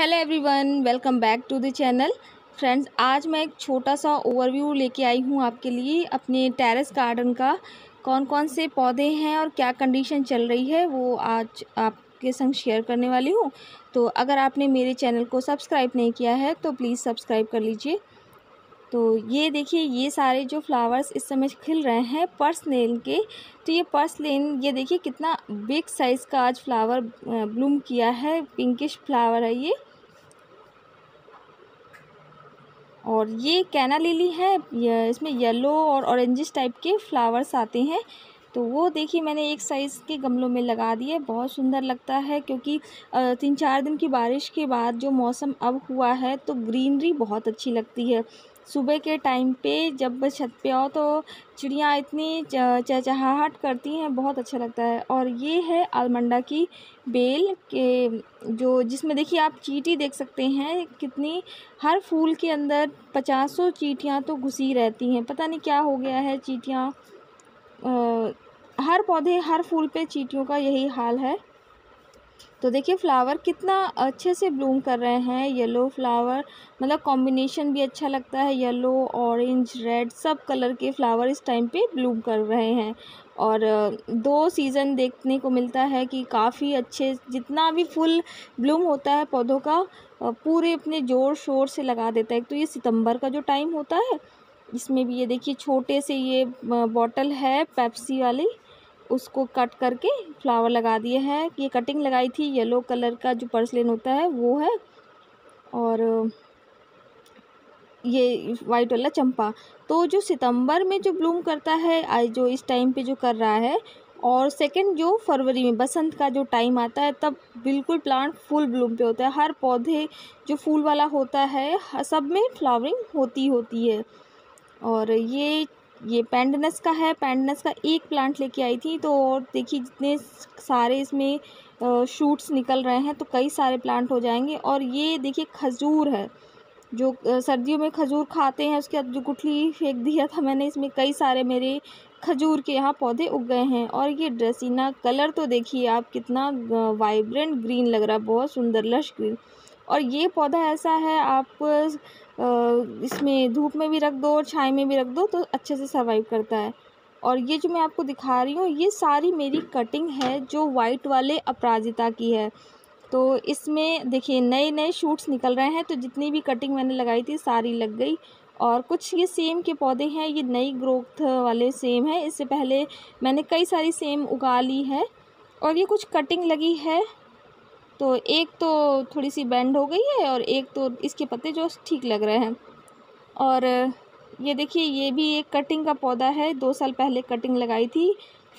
Hello everyone welcome back to the channel friends आज मैं एक छोटा सा ओवरव्यू लेके आई हूँ आपके लिए अपने टेरेस गार्डन का कौन कौन से पौधे हैं और क्या कंडीशन चल रही है वो आज आपके संग शेयर करने वाली हूँ तो अगर आपने मेरे चैनल को सब्सक्राइब नहीं किया है तो प्लीज़ सब्सक्राइब कर लीजिए तो ये देखिए ये सारे जो फ्लावर्स इस समय खिल रहे हैं पर्स लेन के तो ये पर्स लेन ये देखिए कितना बिग साइज़ का आज फ्लावर ब्लूम किया है पिंकिश फ्लावर है ये और ये कैना लिली है इसमें येलो और ऑरेंजिस टाइप के फ्लावर्स आते हैं तो वो देखिए मैंने एक साइज़ के गमलों में लगा दिए बहुत सुंदर लगता है क्योंकि तीन चार दिन की बारिश के बाद जो मौसम अब हुआ है तो ग्रीनरी बहुत अच्छी लगती है सुबह के टाइम पे जब छत पे आओ तो चिड़ियाँ इतनी चहचहाहट करती हैं बहुत अच्छा लगता है और ये है आलमंडा की बेल के जो जिसमें देखिए आप चीटी देख सकते हैं कितनी हर फूल के अंदर पचासों चीटियाँ तो घुसी रहती हैं पता नहीं क्या हो गया है चीटियाँ हर पौधे हर फूल पे चीटियों का यही हाल है तो देखिए फ्लावर कितना अच्छे से ब्लूम कर रहे हैं येलो फ्लावर मतलब कॉम्बिनेशन भी अच्छा लगता है येलो ऑरेंज रेड सब कलर के फ्लावर इस टाइम पे ब्लूम कर रहे हैं और दो सीज़न देखने को मिलता है कि काफ़ी अच्छे जितना भी फुल ब्लूम होता है पौधों का पूरे अपने ज़ोर शोर से लगा देता है तो ये सितंबर का जो टाइम होता है इसमें भी ये देखिए छोटे से ये बॉटल है पैप्सी वाली उसको कट करके फ्लावर लगा दिए है ये कटिंग लगाई थी येलो कलर का जो पर्सलिन होता है वो है और ये वाइट वाला चंपा तो जो सितंबर में जो ब्लूम करता है आज जो इस टाइम पे जो कर रहा है और सेकंड जो फरवरी में बसंत का जो टाइम आता है तब बिल्कुल प्लांट फुल ब्लूम पे होता है हर पौधे जो फूल वाला होता है सब में फ्लावरिंग होती होती है और ये ये पेंडनस का है पेंडनस का एक प्लांट लेके आई थी तो और देखिए जितने सारे इसमें शूट्स निकल रहे हैं तो कई सारे प्लांट हो जाएंगे और ये देखिए खजूर है जो सर्दियों में खजूर खाते हैं उसके बाद जो गुठली फेंक दिया था मैंने इसमें कई सारे मेरे खजूर के यहाँ पौधे उग गए हैं और ये ड्रेसिना कलर तो देखिए आप कितना वाइब्रेंट ग्रीन लग रहा है बहुत सुंदर लश ग्रीन और ये पौधा ऐसा है आप इसमें धूप में भी रख दो और छाई में भी रख दो तो अच्छे से सर्वाइव करता है और ये जो मैं आपको दिखा रही हूँ ये सारी मेरी कटिंग है जो वाइट वाले अपराजिता की है तो इसमें देखिए नए नए शूट्स निकल रहे हैं तो जितनी भी कटिंग मैंने लगाई थी सारी लग गई और कुछ ये सेम के पौधे हैं ये नई ग्रोथ वाले सेम है इससे पहले मैंने कई सारी सेम उगा ली है और ये कुछ कटिंग लगी है तो एक तो थोड़ी सी बैंड हो गई है और एक तो इसके पत्ते जो ठीक लग रहे हैं और ये देखिए ये भी एक कटिंग का पौधा है दो साल पहले कटिंग लगाई थी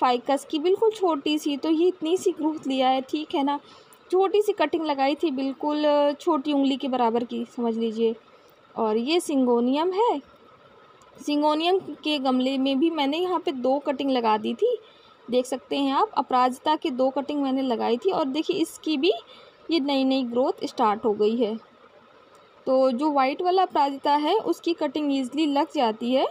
फाइकस की बिल्कुल छोटी सी तो ये इतनी सी ग्रोथ लिया है ठीक है ना छोटी सी कटिंग लगाई थी बिल्कुल छोटी उंगली के बराबर की समझ लीजिए और ये सिंगोनियम है सिंगोनियम के गमले में भी मैंने यहाँ पे दो कटिंग लगा दी थी देख सकते हैं आप अपराजिता की दो कटिंग मैंने लगाई थी और देखिए इसकी भी ये नई नई ग्रोथ स्टार्ट हो गई है तो जो वाइट वाला अपराजिता है उसकी कटिंग ईजली लग जाती है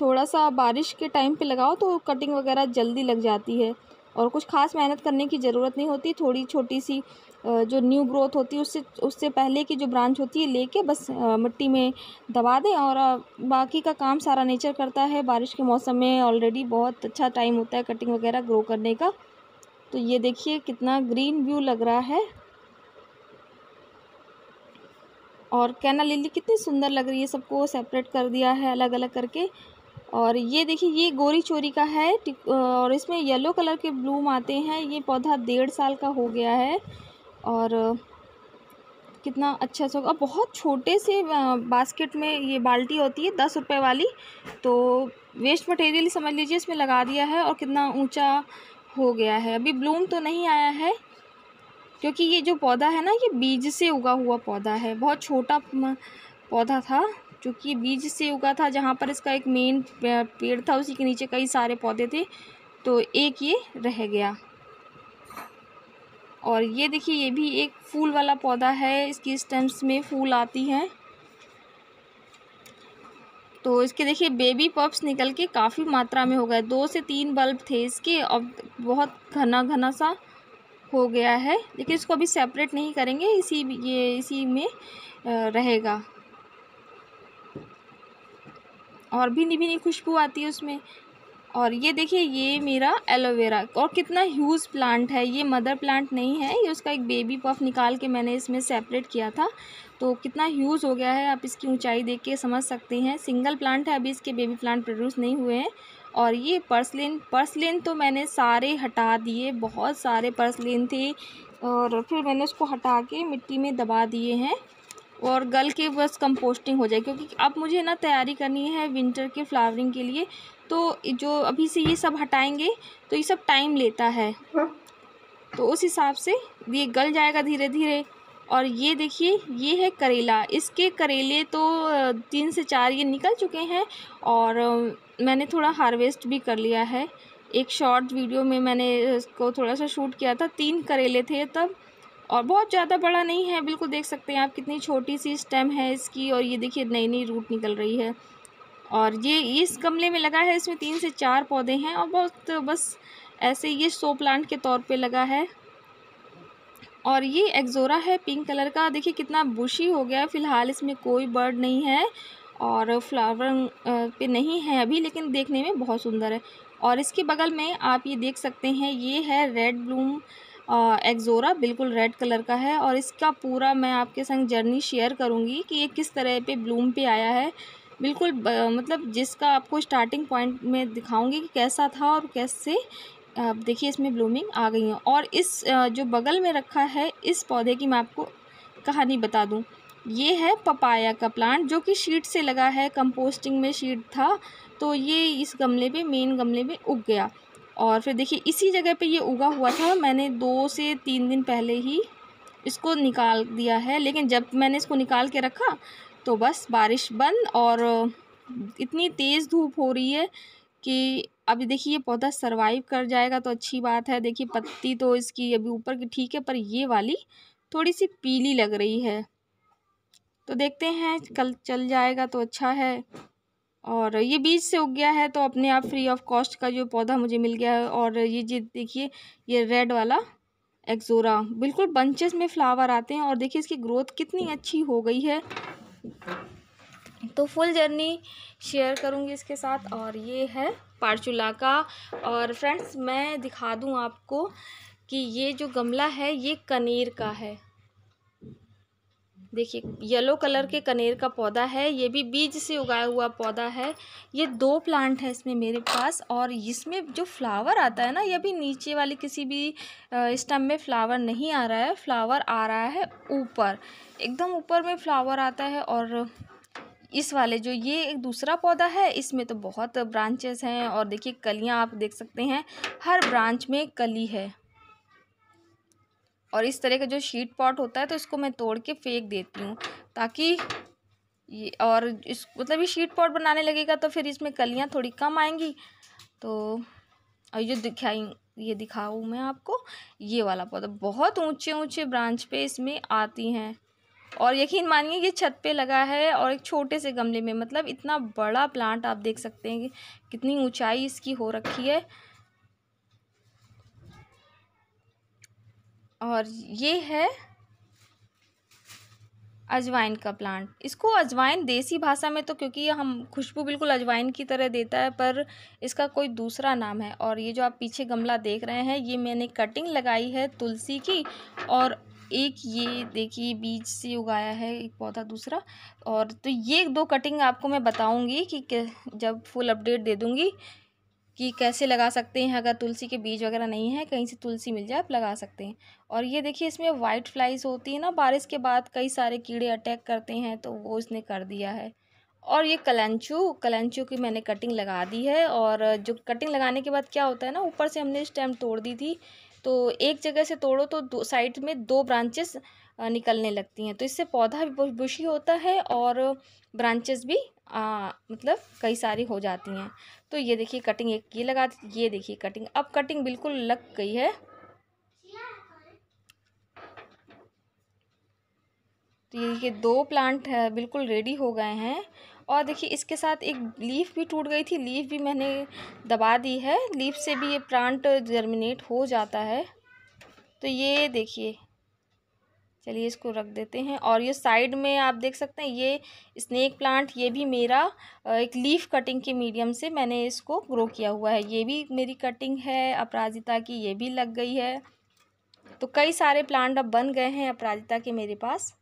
थोड़ा सा बारिश के टाइम पे लगाओ तो कटिंग वगैरह जल्दी लग जाती है और कुछ खास मेहनत करने की ज़रूरत नहीं होती थोड़ी छोटी सी जो न्यू ग्रोथ होती है उससे उससे पहले की जो ब्रांच होती है लेके बस मिट्टी में दबा दें और बाकी का काम सारा नेचर करता है बारिश के मौसम में ऑलरेडी बहुत अच्छा टाइम होता है कटिंग वगैरह ग्रो करने का तो ये देखिए कितना ग्रीन व्यू लग रहा है और कैना लिली कितनी सुंदर लग रही है सबको सेपरेट कर दिया है अलग अलग करके और ये देखिए ये गोरी चोरी का है और इसमें येलो कलर के ब्लूम आते हैं ये पौधा डेढ़ साल का हो गया है और कितना अच्छा सा बहुत छोटे से बास्केट में ये बाल्टी होती है दस रुपए वाली तो वेस्ट मटेरियल समझ लीजिए इसमें लगा दिया है और कितना ऊंचा हो गया है अभी ब्लूम तो नहीं आया है क्योंकि ये जो पौधा है ना ये बीज से उगा हुआ पौधा है बहुत छोटा पौधा था जो कि बीज से उगा था जहाँ पर इसका एक मेन पेड़ था उसी के नीचे कई सारे पौधे थे तो एक ये रह गया और ये देखिए ये भी एक फूल वाला पौधा है इसकी स्टेम्स में फूल आती हैं तो इसके देखिए बेबी पप्स निकल के काफ़ी मात्रा में हो गए दो से तीन बल्ब थे इसके अब बहुत घना घना सा हो गया है लेकिन इसको अभी सेपरेट नहीं करेंगे इसी ये इसी में रहेगा और भीनी भीनी खुशबू आती है उसमें और ये देखिए ये मेरा एलोवेरा और कितना ह्यूज प्लांट है ये मदर प्लांट नहीं है ये उसका एक बेबी पफ निकाल के मैंने इसमें सेपरेट किया था तो कितना ह्यूज हो गया है आप इसकी ऊंचाई देख के समझ सकते हैं सिंगल प्लांट है अभी इसके बेबी प्लांट प्रोड्यूस नहीं हुए हैं और ये पर्सलिन पर्सलिन तो मैंने सारे हटा दिए बहुत सारे पर्सलिन थे और फिर मैंने उसको हटा के मिट्टी में दबा दिए हैं और गल के बस कंपोस्टिंग हो जाए क्योंकि अब मुझे ना तैयारी करनी है विंटर के फ्लावरिंग के लिए तो जो अभी से ये सब हटाएंगे तो ये सब टाइम लेता है हाँ। तो उस हिसाब से ये गल जाएगा धीरे धीरे और ये देखिए ये है करेला इसके करेले तो तीन से चार ये निकल चुके हैं और मैंने थोड़ा हार्वेस्ट भी कर लिया है एक शॉर्ट वीडियो में मैंने इसको थोड़ा सा शूट किया था तीन करेले थे तब और बहुत ज़्यादा बड़ा नहीं है बिल्कुल देख सकते हैं आप कितनी छोटी सी स्टेम है इसकी और ये देखिए नई नई रूट निकल रही है और ये इस गमले में लगा है इसमें तीन से चार पौधे हैं और बहुत बस ऐसे ये सो प्लांट के तौर पे लगा है और ये एक्जोरा है पिंक कलर का देखिए कितना बुशी हो गया है फ़िलहाल इसमें कोई बर्ड नहीं है और फ्लावर पे नहीं है अभी लेकिन देखने में बहुत सुंदर है और इसके बगल में आप ये देख सकते हैं ये है रेड ब्लूम एक्ज़ोरा बिल्कुल रेड कलर का है और इसका पूरा मैं आपके संग जर्नी शेयर करूँगी कि ये किस तरह पे ब्लूम पे आया है बिल्कुल मतलब जिसका आपको स्टार्टिंग पॉइंट में दिखाऊंगी कि कैसा था और कैसे आप देखिए इसमें ब्लूमिंग आ गई है और इस जो बगल में रखा है इस पौधे की मैं आपको कहानी बता दूँ ये है पपाया का प्लांट जो कि शीट से लगा है कंपोस्टिंग में शीट था तो ये इस गमले पे मेन गमले में उग गया और फिर देखिए इसी जगह पे ये उगा हुआ था मैंने दो से तीन दिन पहले ही इसको निकाल दिया है लेकिन जब मैंने इसको निकाल के रखा तो बस बारिश बंद और इतनी तेज़ धूप हो रही है कि अभी देखिए ये पौधा सरवाइव कर जाएगा तो अच्छी बात है देखिए पत्ती तो इसकी अभी ऊपर की ठीक है पर ये वाली थोड़ी सी पीली लग रही है तो देखते हैं कल चल जाएगा तो अच्छा है और ये बीज से उग गया है तो अपने आप फ्री ऑफ कॉस्ट का जो पौधा मुझे मिल गया है और ये जी देखिए ये रेड वाला एक्जोरा बिल्कुल बंचेस में फ्लावर आते हैं और देखिए इसकी ग्रोथ कितनी अच्छी हो गई है तो फुल जर्नी शेयर करूँगी इसके साथ और ये है पारचूला का और फ्रेंड्स मैं दिखा दूँ आपको कि ये जो गमला है ये कनेर का है देखिए येलो कलर के कनेर का पौधा है ये भी बीज से उगाया हुआ पौधा है ये दो प्लांट है इसमें मेरे पास और इसमें जो फ्लावर आता है ना ये भी नीचे वाले किसी भी स्टम में फ्लावर नहीं आ रहा है फ्लावर आ रहा है ऊपर एकदम ऊपर में फ्लावर आता है और इस वाले जो ये एक दूसरा पौधा है इसमें तो बहुत ब्रांचेस हैं और देखिए कलियाँ आप देख सकते हैं हर ब्रांच में कली है और इस तरह का जो शीट पॉट होता है तो इसको मैं तोड़ के फेंक देती हूँ ताकि ये और इस मतलब ये शीट पॉट बनाने लगेगा तो फिर इसमें कलियाँ थोड़ी कम आएंगी तो और ये दिखाई ये दिखाऊँ मैं आपको ये वाला पौधा बहुत ऊंचे ऊंचे ब्रांच पे इसमें आती हैं और यकीन मानिए ये छत पे लगा है और एक छोटे से गमले में मतलब इतना बड़ा प्लांट आप देख सकते हैं कि कितनी ऊंचाई इसकी हो रखी है और ये है अजवाइन का प्लांट इसको अजवाइन देसी भाषा में तो क्योंकि हम खुशबू बिल्कुल अजवाइन की तरह देता है पर इसका कोई दूसरा नाम है और ये जो आप पीछे गमला देख रहे हैं ये मैंने कटिंग लगाई है तुलसी की और एक ये देखिए बीज से उगाया है एक पौधा दूसरा और तो ये दो कटिंग आपको मैं बताऊंगी कि जब फुल अपडेट दे दूँगी कि कैसे लगा सकते हैं अगर तुलसी के बीज वगैरह नहीं है कहीं से तुलसी मिल जाए आप लगा सकते हैं और ये देखिए इसमें वाइट फ्लाइज होती है ना बारिश के बाद कई सारे कीड़े अटैक करते हैं तो वो इसने कर दिया है और ये कलंचू कलंचू की मैंने कटिंग लगा दी है और जो कटिंग लगाने के बाद क्या होता है ना ऊपर से हमने स्टेम तोड़ दी थी तो एक जगह से तोड़ो तो दो साइड में दो ब्रांचेस निकलने लगती हैं तो इससे पौधा भी बुशी होता है और ब्रांचेस भी आ, मतलब कई सारी हो जाती हैं तो ये देखिए कटिंग एक ये लगा ये देखिए कटिंग अब कटिंग बिल्कुल लग गई है तो ये देखिए दो प्लांट बिल्कुल रेडी हो गए हैं और देखिए इसके साथ एक लीफ भी टूट गई थी लीफ भी मैंने दबा दी है लीफ से भी ये प्लांट जर्मिनेट हो जाता है तो ये देखिए चलिए इसको रख देते हैं और ये साइड में आप देख सकते हैं ये स्नेक प्लांट ये भी मेरा एक लीफ कटिंग के मीडियम से मैंने इसको ग्रो किया हुआ है ये भी मेरी कटिंग है अपराजिता की ये भी लग गई है तो कई सारे प्लांट अब बन गए हैं अपराजिता के मेरे पास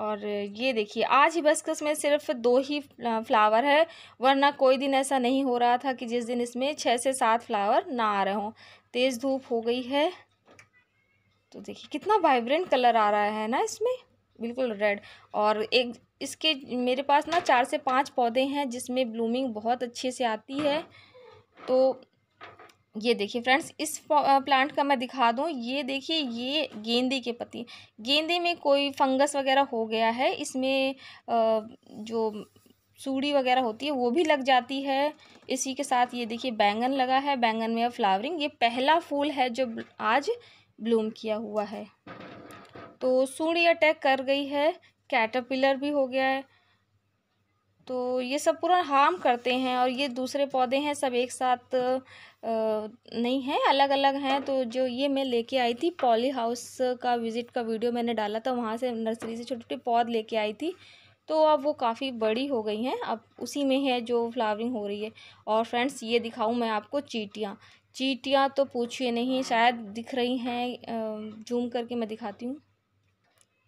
और ये देखिए आज ही बस में सिर्फ दो ही फ्लावर है वरना कोई दिन ऐसा नहीं हो रहा था कि जिस दिन इसमें छः से सात फ्लावर ना आ रहे हों तेज़ धूप हो गई है तो देखिए कितना वाइब्रेंट कलर आ रहा है ना इसमें बिल्कुल रेड और एक इसके मेरे पास ना चार से पांच पौधे हैं जिसमें ब्लूमिंग बहुत अच्छे से आती है तो ये देखिए फ्रेंड्स इस प्लांट का मैं दिखा दूँ ये देखिए ये गेंदे के पति गेंदे में कोई फंगस वगैरह हो गया है इसमें जो सूड़ी वगैरह होती है वो भी लग जाती है इसी के साथ ये देखिए बैंगन लगा है बैंगन में फ्लावरिंग ये पहला फूल है जो आज ब्लूम किया हुआ है तो सूढ़ी अटैक कर गई है कैटरपिलर भी हो गया है तो ये सब पूरा हार्म करते हैं और ये दूसरे पौधे हैं सब एक साथ नहीं हैं अलग अलग हैं तो जो ये मैं लेके आई थी पॉली हाउस का विज़िट का वीडियो मैंने डाला था वहाँ से नर्सरी से छोटे छोटे पौध लेके आई थी तो अब वो काफ़ी बड़ी हो गई हैं अब उसी में है जो फ्लावरिंग हो रही है और फ्रेंड्स ये दिखाऊँ मैं आपको चीटियाँ चीटियाँ तो पूछिए नहीं शायद दिख रही हैं जूम करके मैं दिखाती हूँ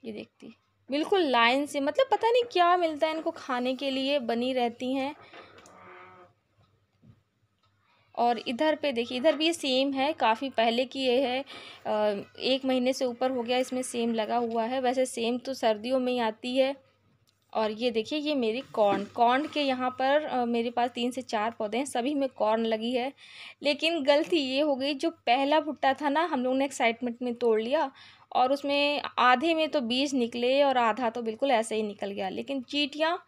ये देखती बिल्कुल लाइन से मतलब पता नहीं क्या मिलता है इनको खाने के लिए बनी रहती हैं और इधर पे देखिए इधर भी ये सेम है काफ़ी पहले की ये है एक महीने से ऊपर हो गया इसमें सेम लगा हुआ है वैसे सेम तो सर्दियों में ही आती है और ये देखिए ये मेरी कॉर्न कॉर्न के यहाँ पर मेरे पास तीन से चार पौधे हैं सभी में कॉर्न लगी है लेकिन गलती ये हो गई जो पहला भुट्टा था ना हम लोग ने एक्साइटमेंट में तोड़ लिया और उसमें आधे में तो बीज निकले और आधा तो बिल्कुल ऐसे ही निकल गया लेकिन चीटियाँ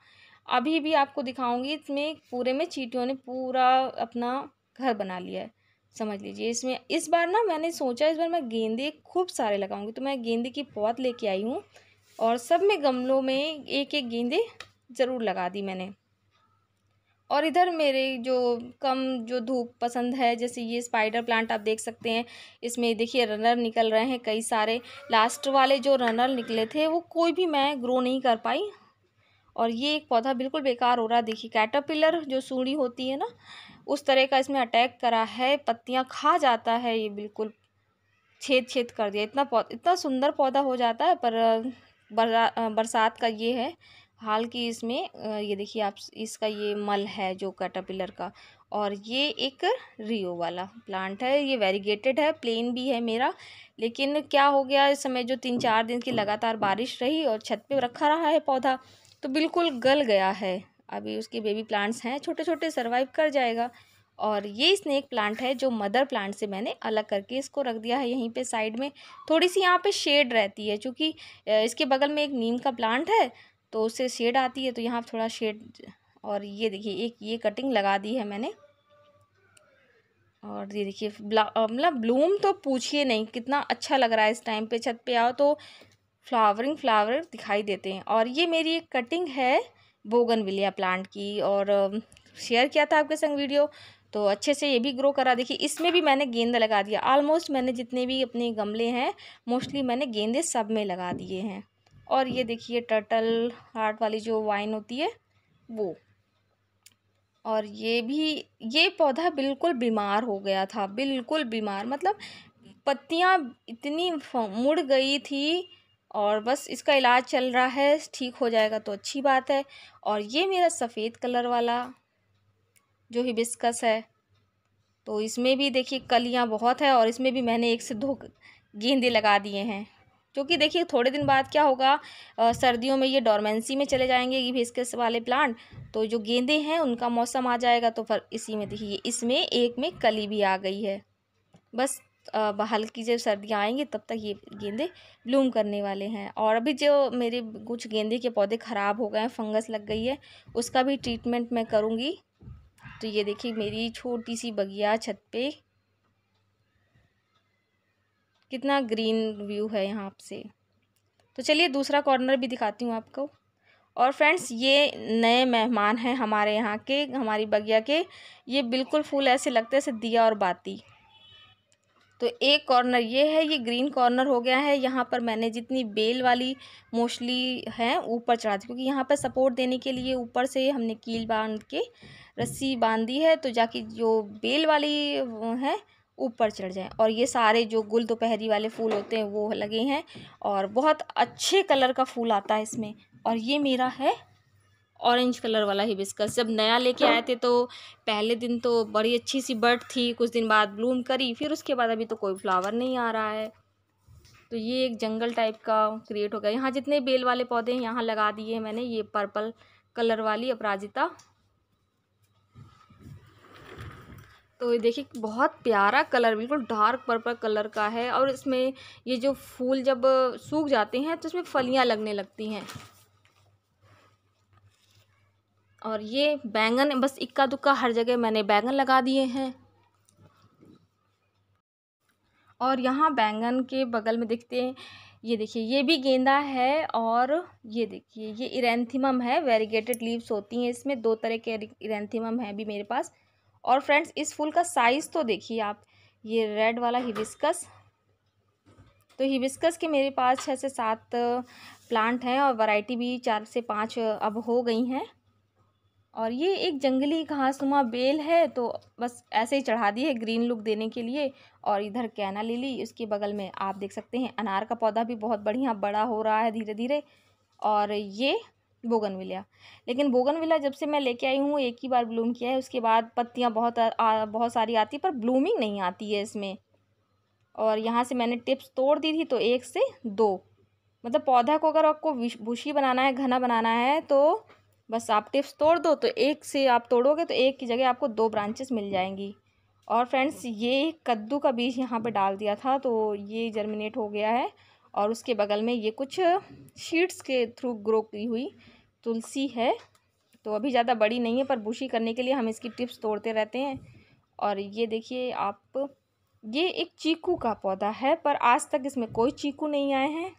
अभी भी आपको दिखाऊंगी इसमें पूरे में चीटियों ने पूरा अपना घर बना लिया है समझ लीजिए इसमें इस बार ना मैंने सोचा इस बार मैं गेंदे खूब सारे लगाऊंगी तो मैं गेंदे की पौध लेके आई हूँ और सब में गमलों में एक एक गेंदे ज़रूर लगा दी मैंने और इधर मेरे जो कम जो धूप पसंद है जैसे ये स्पाइडर प्लांट आप देख सकते हैं इसमें देखिए रनर निकल रहे हैं कई सारे लास्ट वाले जो रनर निकले थे वो कोई भी मैं ग्रो नहीं कर पाई और ये एक पौधा बिल्कुल बेकार हो रहा देखिए कैटरपिलर जो सूढ़ी होती है ना उस तरह का इसमें अटैक करा है पत्तियाँ खा जाता है ये बिल्कुल छेद छेद कर दिया इतना पौ इतना सुंदर पौधा हो जाता है पर बरा बरसात का ये है हाल की इसमें ये देखिए आप इसका ये मल है जो कैटापिलर का और ये एक रियो वाला प्लांट है ये वेरीगेटेड है प्लेन भी है मेरा लेकिन क्या हो गया इस समय जो तीन चार दिन की लगातार बारिश रही और छत पे रखा रहा है पौधा तो बिल्कुल गल गया है अभी उसके बेबी प्लांट्स हैं छोटे छोटे सर्वाइव कर जाएगा और ये स्नेक प्लांट है जो मदर प्लांट से मैंने अलग करके इसको रख दिया है यहीं पे साइड में थोड़ी सी यहाँ पे शेड रहती है क्योंकि इसके बगल में एक नीम का प्लांट है तो उससे शेड आती है तो यहाँ थोड़ा शेड और ये देखिए एक ये कटिंग लगा दी है मैंने और ये देखिए मतलब ब्लूम तो पूछिए नहीं कितना अच्छा लग रहा है इस टाइम पर छत पर आओ तो फ्लावरिंग फ्लावर दिखाई देते हैं और ये मेरी एक कटिंग है बोगन प्लांट की और शेयर किया था आपके संग वीडियो तो अच्छे से ये भी ग्रो करा देखिए इसमें भी मैंने गेंदा लगा दिया आलमोस्ट मैंने जितने भी अपने गमले हैं मोस्टली मैंने गेंदे सब में लगा दिए हैं और ये देखिए टर्टल हार्ट वाली जो वाइन होती है वो और ये भी ये पौधा बिल्कुल बीमार हो गया था बिल्कुल बीमार मतलब पत्तियाँ इतनी मुड़ गई थी और बस इसका इलाज चल रहा है ठीक हो जाएगा तो अच्छी बात है और ये मेरा सफ़ेद कलर वाला जो हिबिस्कस है तो इसमें भी देखिए कलियाँ बहुत है और इसमें भी मैंने एक से दो गेंदे लगा दिए हैं क्योंकि देखिए थोड़े दिन बाद क्या होगा आ, सर्दियों में ये डॉर्मेंसी में चले जाएंगे ये हिबिस्कस वाले प्लांट तो जो गेंदे हैं उनका मौसम आ जाएगा तो फिर इसी में देखिए इसमें एक में कली भी आ गई है बस बहाल की जब सर्दियाँ आएंगी तब तक ये गेंदे ब्लूम करने वाले हैं और अभी जो मेरे कुछ गेंदे के पौधे ख़राब हो गए हैं फंगस लग गई है उसका भी ट्रीटमेंट मैं करूँगी तो ये देखिए मेरी छोटी सी बगिया छत पे कितना ग्रीन व्यू है यहाँ से तो चलिए दूसरा कॉर्नर भी दिखाती हूँ आपको और फ्रेंड्स ये नए मेहमान हैं हमारे यहाँ के हमारी बगिया के ये बिल्कुल फूल ऐसे लगते हैं जैसे दिया और बाती तो एक कॉर्नर ये है ये ग्रीन कॉर्नर हो गया है यहाँ पर मैंने जितनी बेल वाली मोस्टली है ऊपर चढ़ा दी क्योंकि यहाँ पर सपोर्ट देने के लिए ऊपर से हमने कील बांध के रस्सी बांध दी है तो जाके जो बेल वाली है ऊपर चढ़ जाए और ये सारे जो गुल दोपहरी वाले फूल होते हैं वो लगे हैं और बहुत अच्छे कलर का फूल आता है इसमें और ये मेरा है ऑरेंज कलर वाला हिबिस्कस जब नया लेके आए थे तो पहले दिन तो बड़ी अच्छी सी बर्ड थी कुछ दिन बाद ब्लूम करी फिर उसके बाद अभी तो कोई फ्लावर नहीं आ रहा है तो ये एक जंगल टाइप का क्रिएट हो गया यहाँ जितने बेल वाले पौधे हैं यहाँ लगा दिए मैंने ये पर्पल कलर वाली अपराजिता तो ये देखिए बहुत प्यारा कलर बिल्कुल डार्क पर्पल कलर का है और इसमें ये जो फूल जब सूख जाते हैं तो इसमें फलियाँ लगने लगती हैं और ये बैंगन बस इक्का दुक्का हर जगह मैंने बैंगन लगा दिए हैं और यहाँ बैंगन के बगल में देखते हैं ये देखिए ये भी गेंदा है और ये देखिए ये इरेंथीमम है वेरीगेटेड लीव्स होती हैं इसमें दो तरह के इरेंथीमम हैं भी मेरे पास और फ्रेंड्स इस फूल का साइज़ तो देखिए आप ये रेड वाला हिबिस्कस तो हिबिस्कस के मेरे पास छः से सात प्लांट हैं और वैरायटी भी चार से पाँच अब हो गई हैं और ये एक जंगली नुमा बेल है तो बस ऐसे ही चढ़ा दी है ग्रीन लुक देने के लिए और इधर कैना लिली उसके बगल में आप देख सकते हैं अनार का पौधा भी बहुत बढ़िया बड़ा हो रहा है धीरे धीरे और ये विला लेकिन विला जब से मैं लेके आई हूँ एक ही बार ब्लूम किया है उसके बाद पत्तियाँ बहुत आ, बहुत सारी आती है पर ब्लूमिंग नहीं आती है इसमें और यहाँ से मैंने टिप्स तोड़ दी थी तो एक से दो मतलब पौधा को अगर आपको भूषी बनाना है घना बनाना है तो बस आप टिप्स तोड़ दो तो एक से आप तोड़ोगे तो एक की जगह आपको दो ब्रांचेस मिल जाएंगी और फ्रेंड्स ये कद्दू का बीज यहाँ पर डाल दिया था तो ये जर्मिनेट हो गया है और उसके बगल में ये कुछ शीट्स के थ्रू ग्रो की हुई तुलसी है तो अभी ज़्यादा बड़ी नहीं है पर बुशी करने के लिए हम इसकी टिप्स तोड़ते रहते हैं और ये देखिए आप ये एक चीकू का पौधा है पर आज तक इसमें कोई चीकू नहीं आए हैं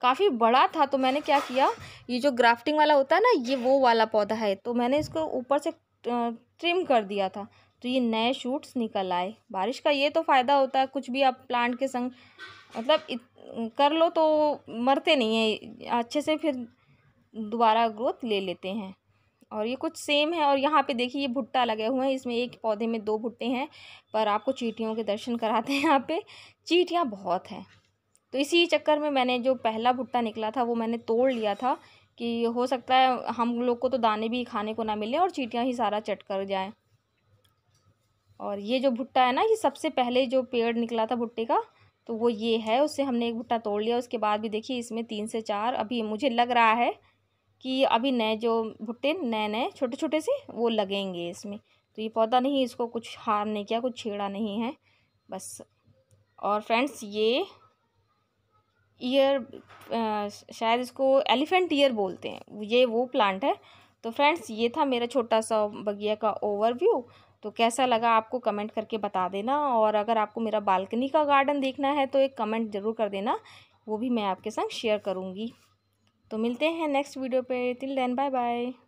काफ़ी बड़ा था तो मैंने क्या किया ये जो ग्राफ्टिंग वाला होता है ना ये वो वाला पौधा है तो मैंने इसको ऊपर से ट्रिम कर दिया था तो ये नए शूट्स निकल आए बारिश का ये तो फ़ायदा होता है कुछ भी आप प्लांट के संग मतलब इत, कर लो तो मरते नहीं हैं अच्छे से फिर दोबारा ग्रोथ ले लेते हैं और ये कुछ सेम है और यहाँ पे देखिए ये भुट्टा लगे हुए हैं इसमें एक पौधे में दो भुट्टे हैं पर आपको चीटियों के दर्शन कराते हैं यहाँ पे चीटियाँ बहुत हैं तो इसी चक्कर में मैंने जो पहला भुट्टा निकला था वो मैंने तोड़ लिया था कि हो सकता है हम लोग को तो दाने भी खाने को ना मिले और चीटियाँ ही सारा चट कर जाएँ और ये जो भुट्टा है ना ये सबसे पहले जो पेड़ निकला था भुट्टे का तो वो ये है उससे हमने एक भुट्टा तोड़ लिया उसके बाद भी देखिए इसमें तीन से चार अभी मुझे लग रहा है कि अभी नए जो भुट्टे नए नए छोटे छोटे से वो लगेंगे इसमें तो ये पौधा नहीं इसको कुछ हार्म नहीं किया कुछ छेड़ा नहीं है बस और फ्रेंड्स ये ईयर शायद इसको एलिफेंट ईयर बोलते हैं ये वो प्लांट है तो फ्रेंड्स ये था मेरा छोटा सा बगिया का ओवरव्यू तो कैसा लगा आपको कमेंट करके बता देना और अगर आपको मेरा बालकनी का गार्डन देखना है तो एक कमेंट ज़रूर कर देना वो भी मैं आपके संग शेयर करूँगी तो मिलते हैं नेक्स्ट वीडियो पे टिल देन बाय बाय